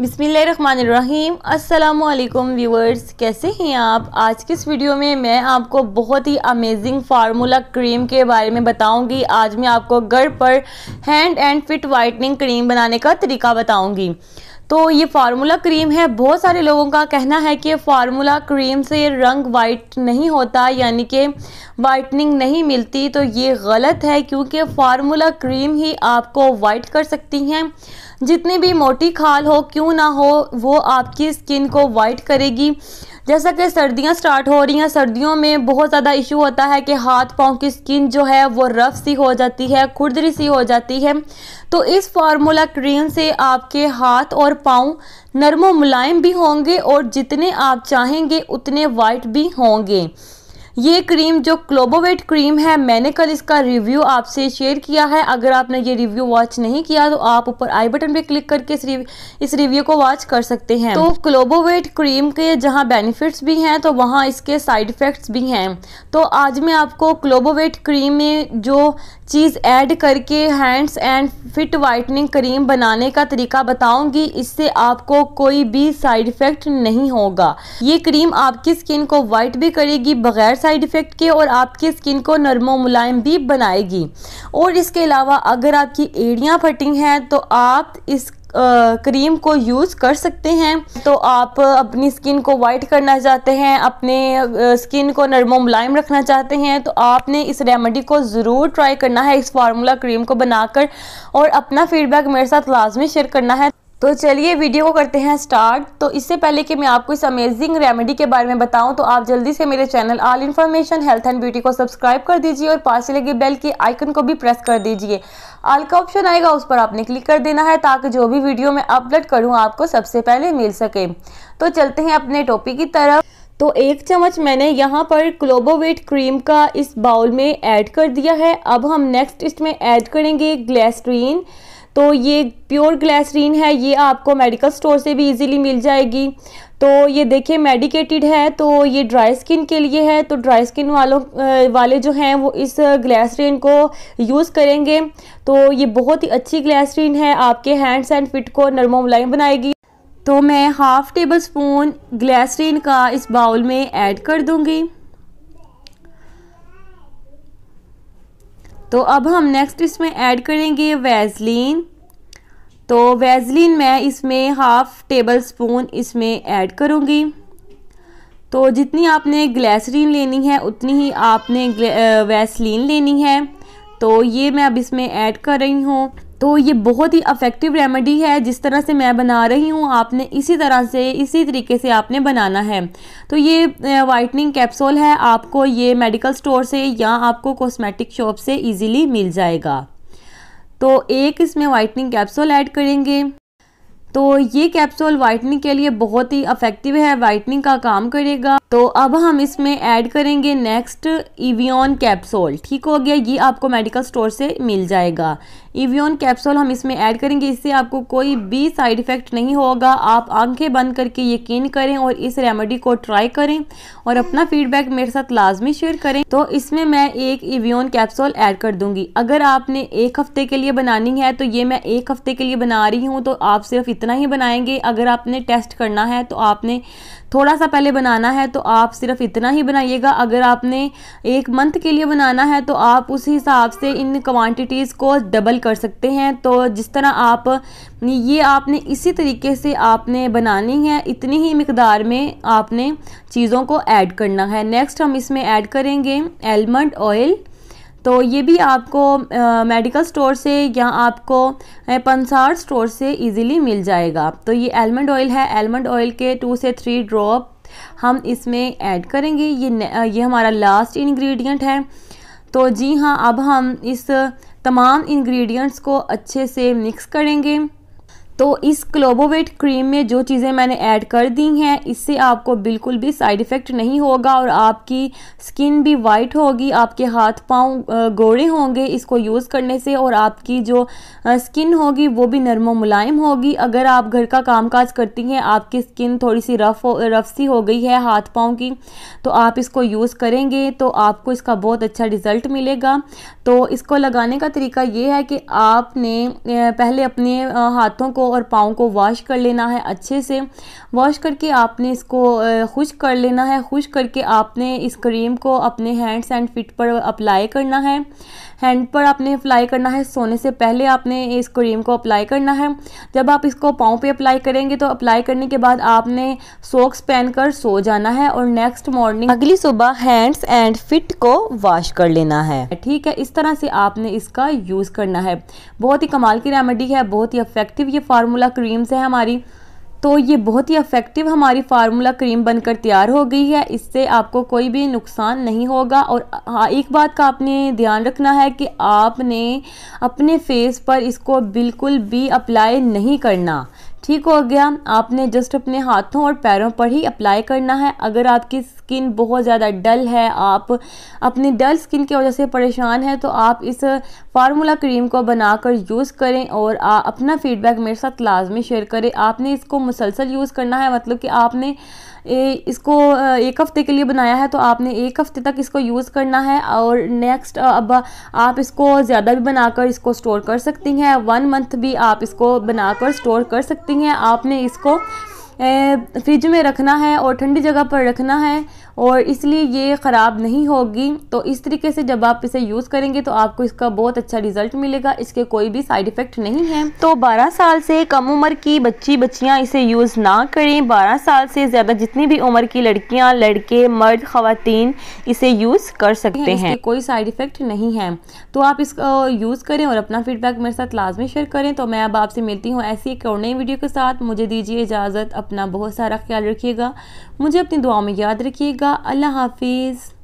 बिसमीम् अल्लाम व्यूवर्स कैसे हैं आप आज के इस वीडियो में मैं आपको बहुत ही अमेजिंग फार्मूला क्रीम के बारे में बताऊंगी आज मैं आपको घर पर hand and feet whitening cream बनाने का तरीका बताऊंगी तो ये फार्मूला क्रीम है बहुत सारे लोगों का कहना है कि फार्मूला क्रीम से रंग वाइट नहीं होता यानी कि वाइटनिंग नहीं मिलती तो ये गलत है क्योंकि फार्मूला क्रीम ही आपको वाइट कर सकती हैं जितनी भी मोटी खाल हो क्यों ना हो वो आपकी स्किन को वाइट करेगी जैसा कि सर्दियां स्टार्ट हो रही हैं सर्दियों में बहुत ज़्यादा इशू होता है कि हाथ पाँव की स्किन जो है वो रफ सी हो जाती है खुरदरी सी हो जाती है तो इस फार्मूला क्रीम से आपके हाथ और पाँव नरम मुलायम भी होंगे और जितने आप चाहेंगे उतने वाइट भी होंगे ये क्रीम जो क्लोबोवेट क्रीम है मैंने कल इसका रिव्यू आपसे शेयर किया है अगर आपने ये रिव्यू वॉच नहीं किया तो आप ऊपर आई बटन पे क्लिक करके इस रिव्यू इस रिव्यू को वॉच कर सकते हैं तो क्लोबोवेट क्रीम के जहाँ बेनिफिट्स भी हैं तो वहाँ इसके साइड इफ़ेक्ट्स भी हैं तो आज मैं आपको क्लोबोवेट क्रीम में जो चीज़ ऐड करके hands and feet whitening cream बनाने का तरीका बताऊंगी इससे आपको कोई भी साइड इफ़ेक्ट नहीं होगा ये क्रीम आपकी स्किन को वाइट भी करेगी बगैर साइड इफ़ेक्ट के और आपकी स्किन को नरमो मुलायम भी बनाएगी और इसके अलावा अगर आपकी एड़ियाँ फटिंग हैं तो आप इस आ, क्रीम को यूज़ कर सकते हैं तो आप अपनी स्किन को वाइट करना चाहते हैं अपने स्किन को नरमो मुलायम रखना चाहते हैं तो आपने इस रेमेडी को ज़रूर ट्राई करना है इस फार्मूला क्रीम को बनाकर और अपना फीडबैक मेरे साथ लाजमी शेयर करना है तो चलिए वीडियो को करते हैं स्टार्ट तो इससे पहले कि मैं आपको इस अमेजिंग रेमेडी के बारे में बताऊं तो आप जल्दी से मेरे channel all information health and beauty को सब्सक्राइब कर दीजिए और पास से लगे बेल के आइकन को भी प्रेस कर दीजिए आल का ऑप्शन आएगा उस पर आपने क्लिक कर देना है ताकि जो भी वीडियो मैं अपलोड करूँ आपको सबसे पहले मिल सके तो चलते हैं अपने टॉपिक की तरफ तो एक चम्मच मैंने यहाँ पर क्लोबोवेट क्रीम का इस बाउल में ऐड कर दिया है अब हम नेक्स्ट इसमें ऐड करेंगे ग्लेस्ट्रीन तो ये प्योर ग्लैसरीन है ये आपको मेडिकल स्टोर से भी इजीली मिल जाएगी तो ये देखिए मेडिकेटेड है तो ये ड्राई स्किन के लिए है तो ड्राई स्किन वालों वाले जो हैं वो इस ग्लैसरीन को यूज़ करेंगे तो ये बहुत ही अच्छी ग्लैसरीन है आपके हैंड्स एंड फिट को नरमो मुलायम बनाएगी तो मैं हाफ़ टेबल स्पून ग्लैसरीन का इस बाउल में ऐड कर दूँगी तो अब हम नेक्स्ट इसमें ऐड करेंगे वैजलिन तो वैजलिन मैं इसमें हाफ़ टेबल स्पून इसमें ऐड करूँगी तो जितनी आपने ग्लैसरीन लेनी है उतनी ही आपने वैसलिन लेनी है तो ये मैं अब इसमें ऐड कर रही हूँ तो ये बहुत ही अफेक्टिव रेमेडी है जिस तरह से मैं बना रही हूँ आपने इसी तरह से इसी तरीके से आपने बनाना है तो ये वाइटनिंग कैप्सूल है आपको ये मेडिकल स्टोर से या आपको कॉस्मेटिक शॉप से इजीली मिल जाएगा तो एक इसमें वाइटनिंग कैप्सूल ऐड करेंगे तो ये कैप्सूल वाइटनिंग के लिए बहुत ही अफेक्टिव है वाइटनिंग का काम करेगा तो अब हम इसमें ऐड करेंगे नेक्स्ट इवियन कैप्सूल ठीक हो गया ये आपको मेडिकल स्टोर से मिल जाएगा इवियन कैप्सूल हम इसमें ऐड करेंगे इससे आपको कोई भी साइड इफ़ेक्ट नहीं होगा आप आंखें बंद करके यकीन करें और इस रेमेडी को ट्राई करें और अपना फीडबैक मेरे साथ लाजमी शेयर करें तो इसमें मैं एक इवियन कैप्सूल ऐड कर दूंगी अगर आपने एक हफ़्ते के लिए बनानी है तो ये मैं एक हफ़्ते के लिए बना रही हूँ तो आप सिर्फ इतना ही बनाएंगे अगर आपने टेस्ट करना है तो आपने थोड़ा सा पहले बनाना है तो आप सिर्फ इतना ही बनाइएगा अगर आपने एक मंथ के लिए बनाना है तो आप उस हिसाब से इन क्वांटिटीज़ को डबल कर सकते हैं तो जिस तरह आप ये आपने इसी तरीके से आपने बनानी है इतनी ही मकदार में आपने चीज़ों को ऐड करना है नेक्स्ट हम इसमें ऐड करेंगे एलमंड ऑयल तो ये भी आपको आ, मेडिकल स्टोर से या आपको पंसार स्टोर से इजीली मिल जाएगा तो ये एलमंड ऑयल है एलमंड ऑयल के टू से थ्री ड्रॉप हम इसमें ऐड करेंगे ये ये हमारा लास्ट इंग्रेडिएंट है तो जी हाँ अब हम इस तमाम इंग्रेडिएंट्स को अच्छे से मिक्स करेंगे तो इस क्लोबोवेट क्रीम में जो चीज़ें मैंने ऐड कर दी हैं इससे आपको बिल्कुल भी साइड इफ़ेक्ट नहीं होगा और आपकी स्किन भी वाइट होगी आपके हाथ पाँव गोरे होंगे इसको यूज़ करने से और आपकी जो स्किन होगी वो भी नरम मुलायम होगी अगर आप घर का कामकाज करती हैं आपकी स्किन थोड़ी सी रफ़ रफ़ सी हो गई है हाथ पाँव की तो आप इसको यूज़ करेंगे तो आपको इसका बहुत अच्छा रिज़ल्ट मिलेगा तो इसको लगाने का तरीका ये है कि आपने पहले अपने हाथों को को और पाँव को वॉश कर लेना है अच्छे से वॉश करके आपने इसको खुश कर लेना है खुश करके आपने इस क्रीम को अपने हैंड्स एंड फिट पर अप्लाई करना है हैंड पर आपने अप्लाई करना है सोने से पहले आपने इस क्रीम को अप्लाई करना है जब आप इसको पाँव पे अप्लाई करेंगे तो अप्लाई करने के बाद आपने सोक्स पहन कर सो जाना है और नेक्स्ट मॉर्निंग अगली सुबह हैंड्स एंड फिट को वॉश कर लेना है ठीक है इस तरह से आपने इसका यूज़ करना है बहुत ही कमाल की रेमेडी है बहुत ही अफेक्टिव ये फार्मूला क्रीम्स हैं हमारी तो ये बहुत ही अफेक्टिव हमारी फार्मूला क्रीम बनकर तैयार हो गई है इससे आपको कोई भी नुकसान नहीं होगा और हाँ, एक बात का आपने ध्यान रखना है कि आपने अपने फेस पर इसको बिल्कुल भी अप्लाई नहीं करना ठीक हो गया आपने जस्ट अपने हाथों और पैरों पर ही अप्लाई करना है अगर आपकी स्किन बहुत ज़्यादा डल है आप अपनी डल स्किन की वजह से परेशान हैं तो आप इस फार्मूला क्रीम को बनाकर यूज़ करें और आ, अपना फीडबैक मेरे साथ लाजमी शेयर करें आपने इसको मुसलसल यूज़ करना है मतलब कि आपने इसको एक हफ़्ते के लिए बनाया है तो आपने एक हफ़्ते तक इसको यूज़ करना है और नेक्स्ट अब आप इसको ज़्यादा भी बनाकर इसको स्टोर कर सकती हैं वन मंथ भी आप इसको बनाकर स्टोर कर सकती हैं आपने इसको फ्रिज में रखना है और ठंडी जगह पर रखना है और इसलिए ये ख़राब नहीं होगी तो इस तरीके से जब आप इसे यूज़ करेंगे तो आपको इसका बहुत अच्छा रिजल्ट मिलेगा इसके कोई भी साइड इफ़ेक्ट नहीं है तो 12 साल से कम उम्र की बच्ची बच्चियाँ इसे यूज़ ना करें 12 साल से ज़्यादा जितनी भी उम्र की लड़कियाँ लड़के मर्द ख़वान इसे यूज़ कर सकते हैं कोई साइड इफ़ेक्ट नहीं है तो आप इसका यूज़ करें और अपना फीडबैक मेरे साथ लाजमी शेयर करें तो मैं अब आपसे मिलती हूँ ऐसी एक और नई वीडियो के साथ मुझे दीजिए इजाज़त अपना बहुत सारा ख्याल रखिएगा मुझे अपनी दुआ में याद रखिएगा अल्लाह हाफिज़